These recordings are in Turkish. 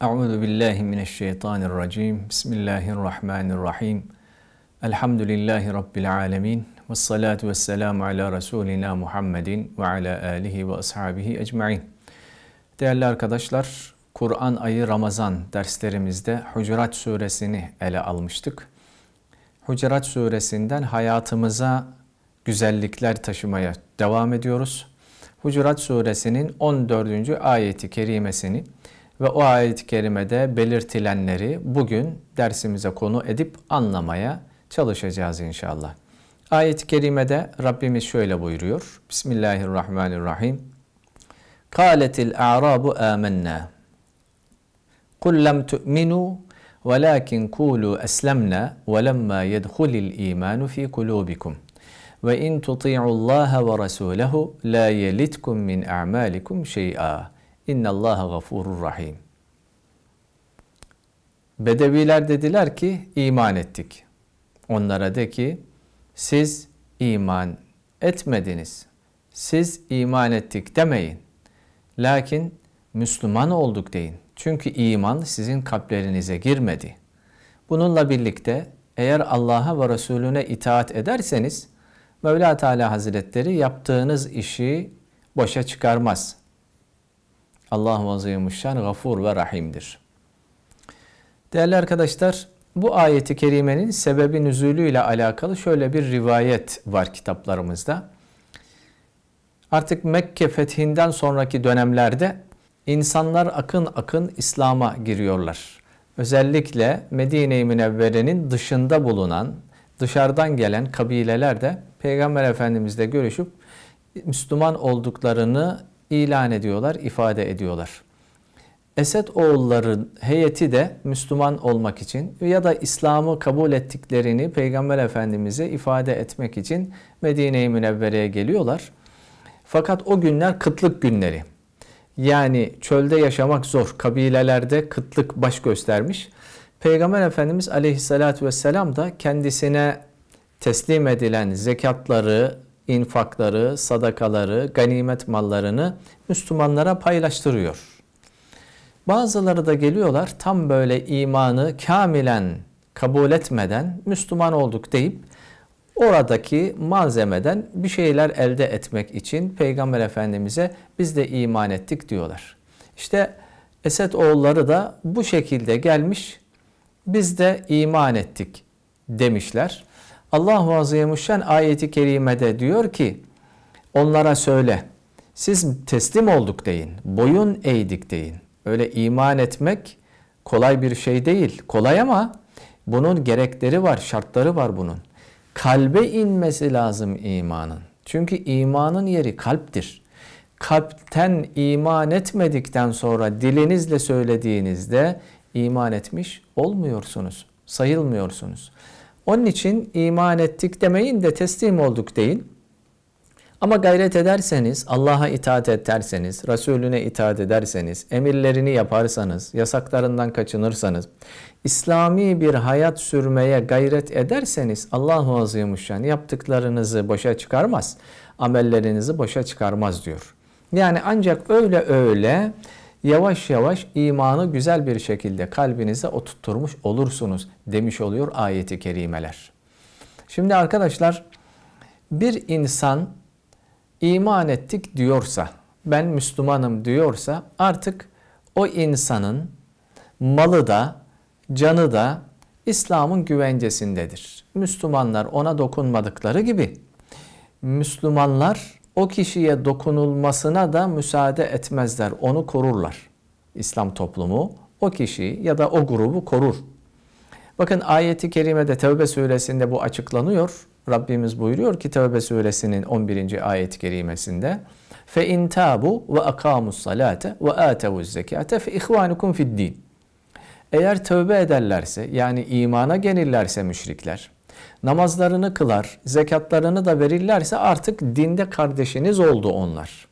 Euzu billahi mineşşeytanirracim. Bismillahirrahmanirrahim. Elhamdülillahi rabbil alamin. Ves salatu vesselamu ala rasulina Muhammedin ve ala alihi ve ashabihi ecmaîn. Değerli arkadaşlar, Kur'an ayı Ramazan derslerimizde Hucurat suresini ele almıştık. Hucurat suresinden hayatımıza güzellikler taşımaya devam ediyoruz. Hucurat suresinin 14. ayeti kerimesini ve o ayet-i kerimede belirtilenleri bugün dersimize konu edip anlamaya çalışacağız inşallah. Ayet-i kerimede Rabbimiz şöyle buyuruyor. Bismillahirrahmanirrahim. Kâletil a'rabu âmennâ. Kul lem tu'minu velakin kulu eslemna ve lemma yedhulil imanu fi kulubikum. Ve in tuti'u Allah ve rasulehu la yelitkum min a'malikum şey'a. İnna Allaha gafurur rahim. Bedeviler dediler ki iman ettik. Onlara de ki siz iman etmediniz. Siz iman ettik demeyin. Lakin Müslüman olduk deyin. Çünkü iman sizin kalplerinize girmedi. Bununla birlikte eğer Allah'a ve Resulüne itaat ederseniz Mevla Teala Hazretleri yaptığınız işi boşa çıkarmaz. Allahu Azimuşşan gafur ve rahimdir. Değerli arkadaşlar, bu ayeti kerimenin sebebi nüzulüyle alakalı şöyle bir rivayet var kitaplarımızda. Artık Mekke fethinden sonraki dönemlerde insanlar akın akın İslam'a giriyorlar. Özellikle Medine-i Münevvere'nin dışında bulunan, dışarıdan gelen kabileler de Peygamber Efendimizle görüşüp Müslüman olduklarını ilan ediyorlar, ifade ediyorlar. Esed oğulların heyeti de Müslüman olmak için ya da İslam'ı kabul ettiklerini Peygamber Efendimiz'e ifade etmek için Medine-i Münevvere'ye geliyorlar. Fakat o günler kıtlık günleri. Yani çölde yaşamak zor. Kabilelerde kıtlık baş göstermiş. Peygamber Efendimiz aleyhissalatü vesselam da kendisine teslim edilen zekatları, infakları, sadakaları, ganimet mallarını Müslümanlara paylaştırıyor. Bazıları da geliyorlar tam böyle imanı kamilen kabul etmeden Müslüman olduk deyip oradaki malzemeden bir şeyler elde etmek için Peygamber Efendimiz'e biz de iman ettik diyorlar. İşte Esed oğulları da bu şekilde gelmiş biz de iman ettik demişler. Allahu Azimüşşan ayeti kerimede diyor ki onlara söyle siz teslim olduk deyin, boyun eğdik deyin. Öyle iman etmek kolay bir şey değil. Kolay ama bunun gerekleri var, şartları var bunun. Kalbe inmesi lazım imanın. Çünkü imanın yeri kalptir. Kalpten iman etmedikten sonra dilinizle söylediğinizde iman etmiş olmuyorsunuz, sayılmıyorsunuz. Onun için iman ettik demeyin de teslim olduk deyin. Ama gayret ederseniz, Allah'a itaat ederseniz, Resulüne itaat ederseniz, emirlerini yaparsanız, yasaklarından kaçınırsanız, İslami bir hayat sürmeye gayret ederseniz Allah Allahu Azimuşşan yaptıklarınızı boşa çıkarmaz, amellerinizi boşa çıkarmaz diyor. Yani ancak öyle öyle yavaş yavaş imanı güzel bir şekilde kalbinize oturtturmuş olursunuz demiş oluyor ayeti kerimeler. Şimdi arkadaşlar bir insan iman ettik diyorsa, ben Müslümanım diyorsa artık o insanın malı da, canı da İslam'ın güvencesindedir. Müslümanlar ona dokunmadıkları gibi Müslümanlar o kişiye dokunulmasına da müsaade etmezler. Onu korurlar. İslam toplumu o kişiyi ya da o grubu korur. Bakın ayeti kerimede Tevbe suresinde bu açıklanıyor. Rabbimiz buyuruyor ki Tevbe suresinin 11. ayet-i kerimesinde fe in tabu ve akamus salate ve atevu zekate fi ihvanukum fid din. Eğer tövbe ederlerse yani imana gelirlerse müşrikler namazlarını kılar, zekatlarını da verirlerse artık dinde kardeşiniz oldu onlar.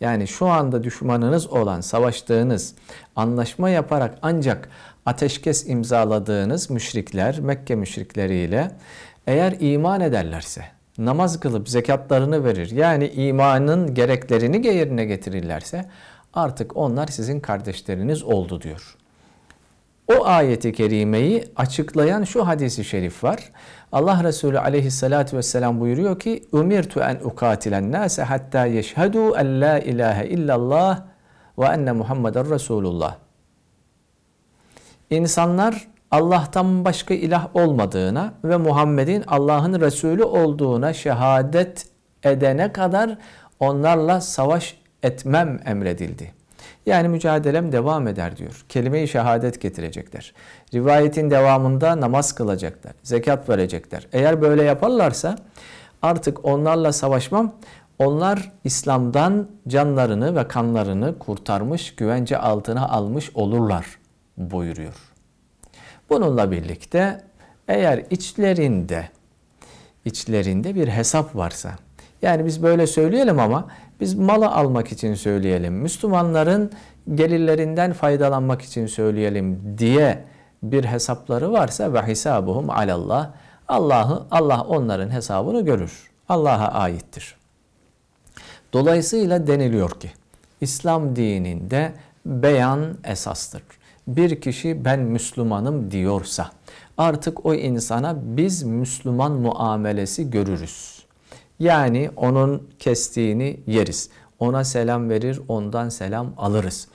Yani şu anda düşmanınız olan, savaştığınız, anlaşma yaparak ancak ateşkes imzaladığınız müşrikler, Mekke müşrikleriyle eğer iman ederlerse, namaz kılıp zekatlarını verir, yani imanın gereklerini yerine getirirlerse artık onlar sizin kardeşleriniz oldu diyor. O ayeti kerimeyi açıklayan şu hadisi şerif var. Allah Resulü aleyhissalatu vesselam buyuruyor ki Ümirtu en ukatilen nase hatta yeşhedû en la ilahe illallah ve enne Muhammeden Resulullah. İnsanlar Allah'tan başka ilah olmadığına ve Muhammed'in Allah'ın Resulü olduğuna şehadet edene kadar onlarla savaş etmem emredildi.'' Yani mücadelem devam eder diyor. Kelime-i şehadet getirecekler. Rivayetin devamında namaz kılacaklar, zekat verecekler. Eğer böyle yaparlarsa artık onlarla savaşmam. Onlar İslam'dan canlarını ve kanlarını kurtarmış, güvence altına almış olurlar buyuruyor. Bununla birlikte eğer içlerinde içlerinde bir hesap varsa yani biz böyle söyleyelim ama biz malı almak için söyleyelim. Müslümanların gelirlerinden faydalanmak için söyleyelim diye bir hesapları varsa ve hesabuhum alallah. Allah'ı Allah onların hesabını görür. Allah'a aittir. Dolayısıyla deniliyor ki İslam dininde beyan esastır. Bir kişi ben Müslümanım diyorsa artık o insana biz Müslüman muamelesi görürüz. Yani onun kestiğini yeriz. Ona selam verir, ondan selam alırız.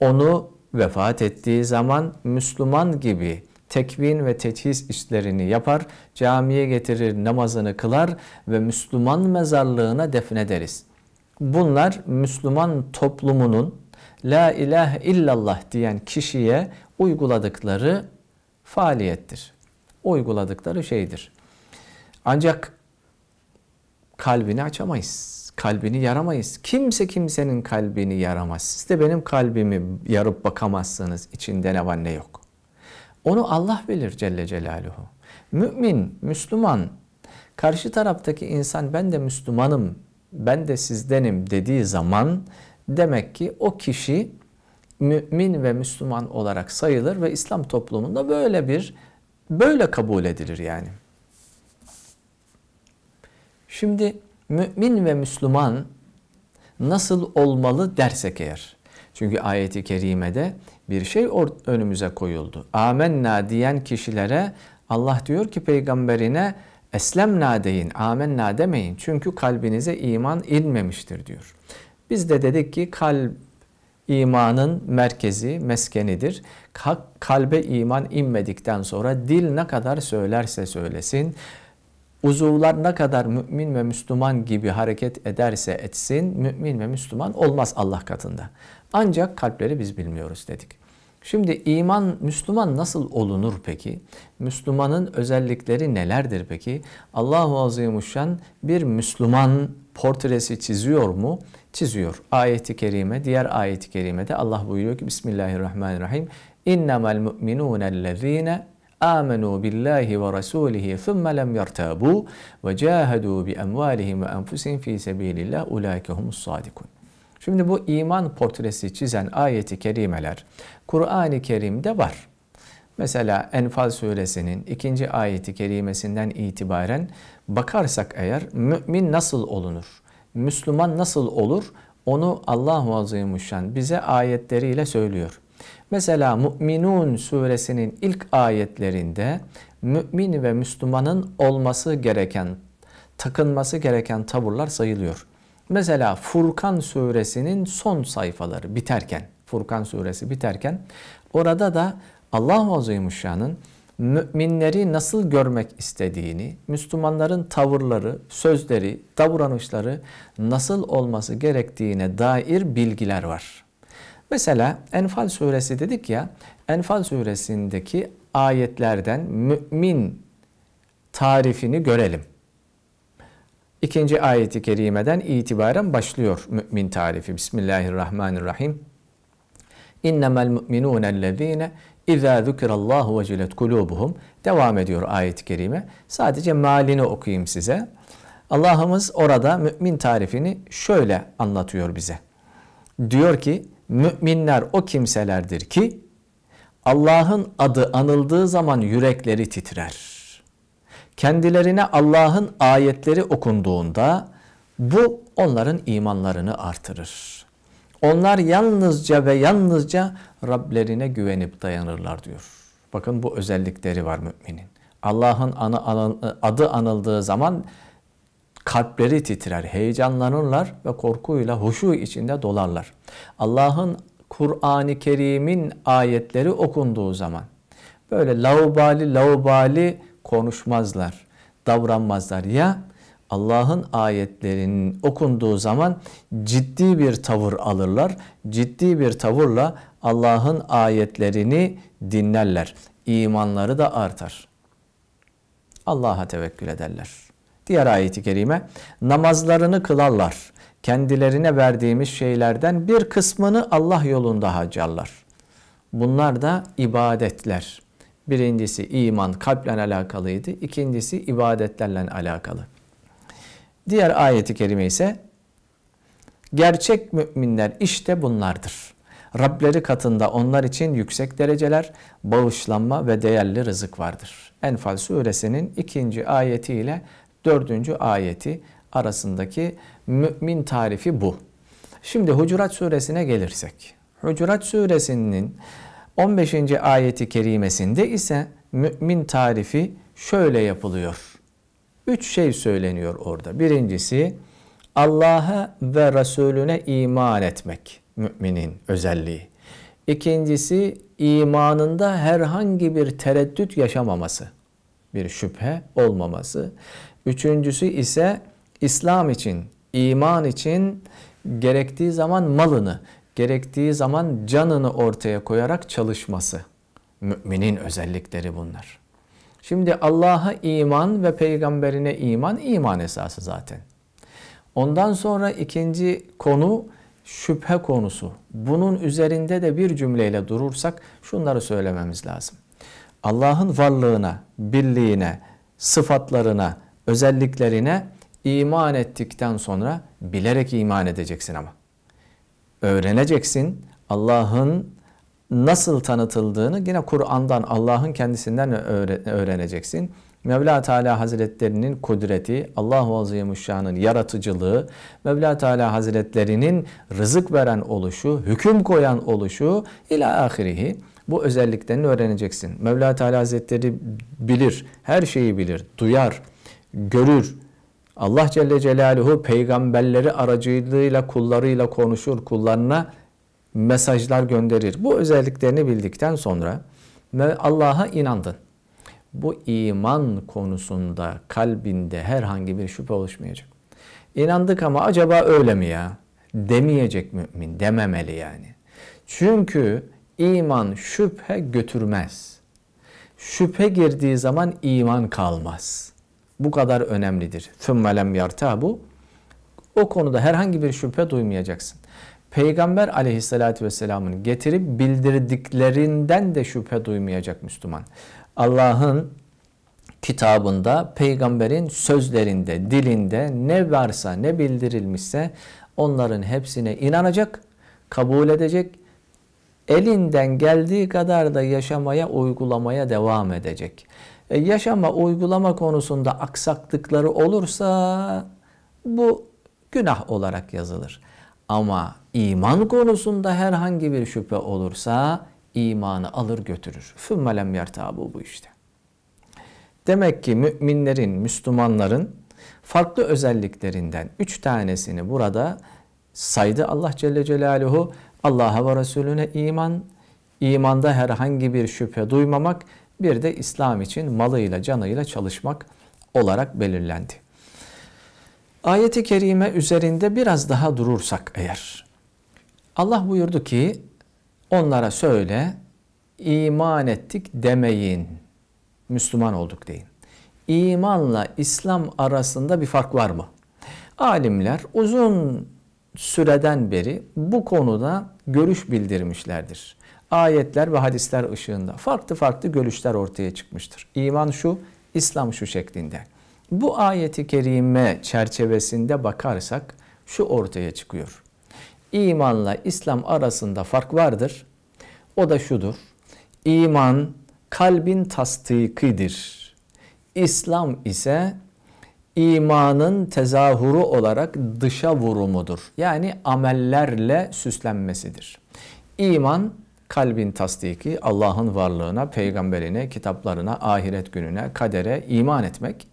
Onu vefat ettiği zaman Müslüman gibi tekvin ve tethis işlerini yapar, camiye getirir, namazını kılar ve Müslüman mezarlığına defnederiz. Bunlar Müslüman toplumunun La ilahe illallah diyen kişiye uyguladıkları faaliyettir. Uyguladıkları şeydir. Ancak kalbini açamayız. Kalbini yaramayız. Kimse kimsenin kalbini yaramaz. Siz de benim kalbimi yarıp bakamazsınız. İçinde ne var ne yok. Onu Allah bilir Celle Celaluhu. Mümin, Müslüman, karşı taraftaki insan ben de Müslümanım, ben de sizdenim dediği zaman demek ki o kişi mümin ve Müslüman olarak sayılır ve İslam toplumunda böyle bir böyle kabul edilir yani. Şimdi mümin ve Müslüman nasıl olmalı dersek eğer. Çünkü ayeti kerimede bir şey önümüze koyuldu. Amenna diyen kişilere Allah diyor ki peygamberine eslemna deyin, amenna demeyin. Çünkü kalbinize iman inmemiştir diyor. Biz de dedik ki kalp imanın merkezi, meskenidir. Kalbe iman inmedikten sonra dil ne kadar söylerse söylesin, uzuvlar ne kadar mümin ve Müslüman gibi hareket ederse etsin, mümin ve Müslüman olmaz Allah katında. Ancak kalpleri biz bilmiyoruz dedik. Şimdi iman, Müslüman nasıl olunur peki? Müslümanın özellikleri nelerdir peki? Allahu Azimuşşan bir Müslüman portresi çiziyor mu? Çiziyor. Ayet-i kerime, diğer ayet-i ayeti kerimede Allah buyuruyor ki Bismillahirrahmanirrahim. İnnemel mu'minûnellezîne ve آمنوا بالله ورسوله ثم لم يرتابوا وجاهدوا بأموالهم وأنفسهم في سبيل الله أولئك هم الصادقون Şimdi bu iman portresi çizen ayeti kerimeler Kur'an-ı Kerim'de var. Mesela Enfal suresinin ikinci ayeti kerimesinden itibaren bakarsak eğer mümin nasıl olunur? Müslüman nasıl olur? Onu Allah Allahu Azimuşşan bize ayetleriyle söylüyor. Mesela Mü'minun suresinin ilk ayetlerinde mümin ve Müslümanın olması gereken, takınması gereken tavırlar sayılıyor. Mesela Furkan suresinin son sayfaları biterken, Furkan suresi biterken orada da Allah-u Azimuşşan'ın müminleri nasıl görmek istediğini, Müslümanların tavırları, sözleri, davranışları nasıl olması gerektiğine dair bilgiler var. Mesela Enfal suresi dedik ya, Enfal suresindeki ayetlerden mümin tarifini görelim. İkinci ayeti kerimeden itibaren başlıyor mümin tarifi. Bismillahirrahmanirrahim. İnnemel mu'minûnellezîne İzâ zükirallâhu vecilet kulûbuhum. Devam ediyor ayet-i kerime. Sadece malini okuyayım size. Allah'ımız orada mümin tarifini şöyle anlatıyor bize. Diyor ki Müminler o kimselerdir ki Allah'ın adı anıldığı zaman yürekleri titrer. Kendilerine Allah'ın ayetleri okunduğunda bu onların imanlarını artırır. Onlar yalnızca ve yalnızca Rablerine güvenip dayanırlar diyor. Bakın bu özellikleri var müminin. Allah'ın adı anıldığı zaman kalpleri titrer, heyecanlanırlar ve korkuyla huşu içinde dolarlar. Allah'ın Kur'an-ı Kerim'in ayetleri okunduğu zaman böyle laubali laubali konuşmazlar, davranmazlar. Ya Allah'ın ayetlerinin okunduğu zaman ciddi bir tavır alırlar. Ciddi bir tavırla Allah'ın ayetlerini dinlerler. İmanları da artar. Allah'a tevekkül ederler. Diğer ayeti kerime namazlarını kılarlar. Kendilerine verdiğimiz şeylerden bir kısmını Allah yolunda harcarlar. Bunlar da ibadetler. Birincisi iman kalple alakalıydı. İkincisi ibadetlerle alakalı. Diğer ayeti kerime ise gerçek müminler işte bunlardır. Rableri katında onlar için yüksek dereceler, bağışlanma ve değerli rızık vardır. Enfal suresinin ikinci ayetiyle 4. ayeti arasındaki mümin tarifi bu. Şimdi Hucurat suresine gelirsek. Hucurat suresinin 15. ayeti kerimesinde ise mümin tarifi şöyle yapılıyor. Üç şey söyleniyor orada. Birincisi Allah'a ve Resulüne iman etmek müminin özelliği. İkincisi imanında herhangi bir tereddüt yaşamaması, bir şüphe olmaması. Üçüncüsü ise İslam için, iman için gerektiği zaman malını, gerektiği zaman canını ortaya koyarak çalışması. Müminin özellikleri bunlar. Şimdi Allah'a iman ve peygamberine iman, iman esası zaten. Ondan sonra ikinci konu şüphe konusu. Bunun üzerinde de bir cümleyle durursak şunları söylememiz lazım. Allah'ın varlığına, birliğine, sıfatlarına, özelliklerine iman ettikten sonra bilerek iman edeceksin ama. Öğreneceksin Allah'ın nasıl tanıtıldığını yine Kur'an'dan, Allah'ın kendisinden öğreneceksin. Mevla Teala Hazretlerinin kudreti, Allahu Azimuşşan'ın yaratıcılığı, Mevla Teala Hazretlerinin rızık veren oluşu, hüküm koyan oluşu ila ahirihi bu özelliklerini öğreneceksin. Mevla Teala Hazretleri bilir, her şeyi bilir, duyar görür. Allah Celle Celaluhu peygamberleri aracılığıyla kullarıyla konuşur, kullarına mesajlar gönderir. Bu özelliklerini bildikten sonra Allah'a inandın. Bu iman konusunda kalbinde herhangi bir şüphe oluşmayacak. İnandık ama acaba öyle mi ya? Demeyecek mümin, dememeli yani. Çünkü iman şüphe götürmez. Şüphe girdiği zaman iman kalmaz. Bu kadar önemlidir. ثُمَّ لَمْ bu. O konuda herhangi bir şüphe duymayacaksın. Peygamber aleyhissalatü vesselamın getirip bildirdiklerinden de şüphe duymayacak Müslüman. Allah'ın kitabında, peygamberin sözlerinde, dilinde ne varsa, ne bildirilmişse onların hepsine inanacak, kabul edecek, elinden geldiği kadar da yaşamaya, uygulamaya devam edecek. E, yaşama uygulama konusunda aksaklıkları olursa bu günah olarak yazılır. Ama iman konusunda herhangi bir şüphe olursa imanı alır götürür. Fümmelem yertabu bu işte. Demek ki müminlerin, Müslümanların farklı özelliklerinden üç tanesini burada saydı Allah Celle Celaluhu. Allah'a ve Resulüne iman, imanda herhangi bir şüphe duymamak bir de İslam için malıyla canıyla çalışmak olarak belirlendi. Ayeti kerime üzerinde biraz daha durursak eğer Allah buyurdu ki onlara söyle iman ettik demeyin. Müslüman olduk deyin. İmanla İslam arasında bir fark var mı? Alimler uzun süreden beri bu konuda görüş bildirmişlerdir ayetler ve hadisler ışığında farklı farklı görüşler ortaya çıkmıştır. İman şu, İslam şu şeklinde. Bu ayeti kerime çerçevesinde bakarsak şu ortaya çıkıyor. İmanla İslam arasında fark vardır. O da şudur. İman kalbin tasdikidir. İslam ise imanın tezahuru olarak dışa vurumudur. Yani amellerle süslenmesidir. İman kalbin tasdiki Allah'ın varlığına, peygamberine, kitaplarına, ahiret gününe, kadere iman etmek.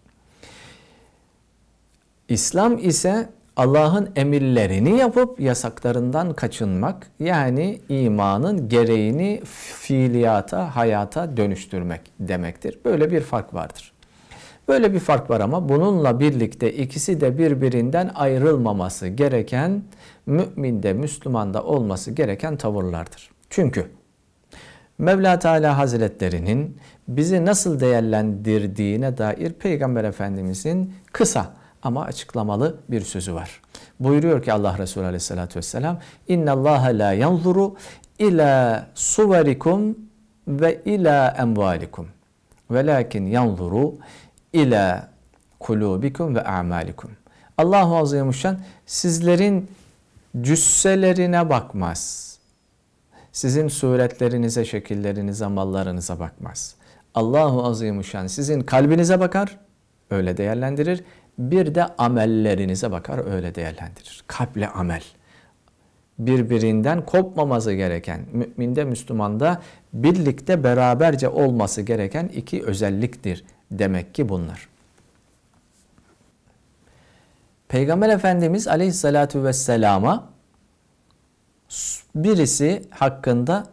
İslam ise Allah'ın emirlerini yapıp yasaklarından kaçınmak yani imanın gereğini fiiliyata, hayata dönüştürmek demektir. Böyle bir fark vardır. Böyle bir fark var ama bununla birlikte ikisi de birbirinden ayrılmaması gereken müminde, Müslümanda olması gereken tavırlardır. Çünkü Mevla Teala Hazretlerinin bizi nasıl değerlendirdiğine dair Peygamber Efendimizin kısa ama açıklamalı bir sözü var. Buyuruyor ki Allah Resulü Aleyhisselatü Vesselam اِنَّ اللّٰهَ لَا يَنْظُرُ اِلَى سُوَرِكُمْ وَاِلَى اَمْوَالِكُمْ وَلَاكِنْ يَنْظُرُ اِلَى kulubikum ve amalikum. Allahu Azimuşşan sizlerin cüsselerine bakmaz sizin suretlerinize, şekillerinize, mallarınıza bakmaz. Allahu Azimuşan sizin kalbinize bakar, öyle değerlendirir. Bir de amellerinize bakar, öyle değerlendirir. Kalple amel. Birbirinden kopmaması gereken, müminde, Müslümanda birlikte beraberce olması gereken iki özelliktir. Demek ki bunlar. Peygamber Efendimiz Aleyhisselatü Vesselam'a birisi hakkında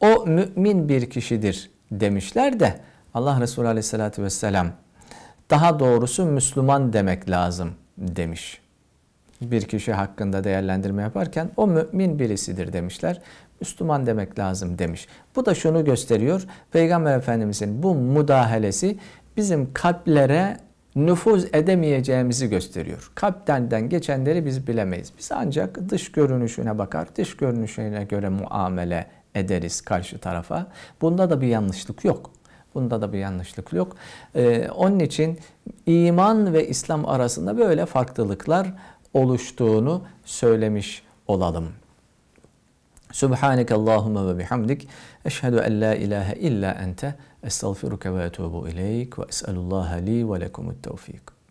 o mümin bir kişidir demişler de Allah Resulü Aleyhisselatü vesselam daha doğrusu Müslüman demek lazım demiş. Bir kişi hakkında değerlendirme yaparken o mümin birisidir demişler. Müslüman demek lazım demiş. Bu da şunu gösteriyor. Peygamber Efendimizin bu müdahalesi bizim kalplere nüfuz edemeyeceğimizi gösteriyor. Kalptenden geçenleri biz bilemeyiz. Biz ancak dış görünüşüne bakar, dış görünüşüne göre muamele ederiz karşı tarafa. Bunda da bir yanlışlık yok. Bunda da bir yanlışlık yok. Ee, onun için iman ve İslam arasında böyle farklılıklar oluştuğunu söylemiş olalım. Subhanakallahumma ve bihamdik. Eşhedü en la ilahe illa ente. أستغفرك وأتوب إليك وأسأل الله لي ولكم التوفيق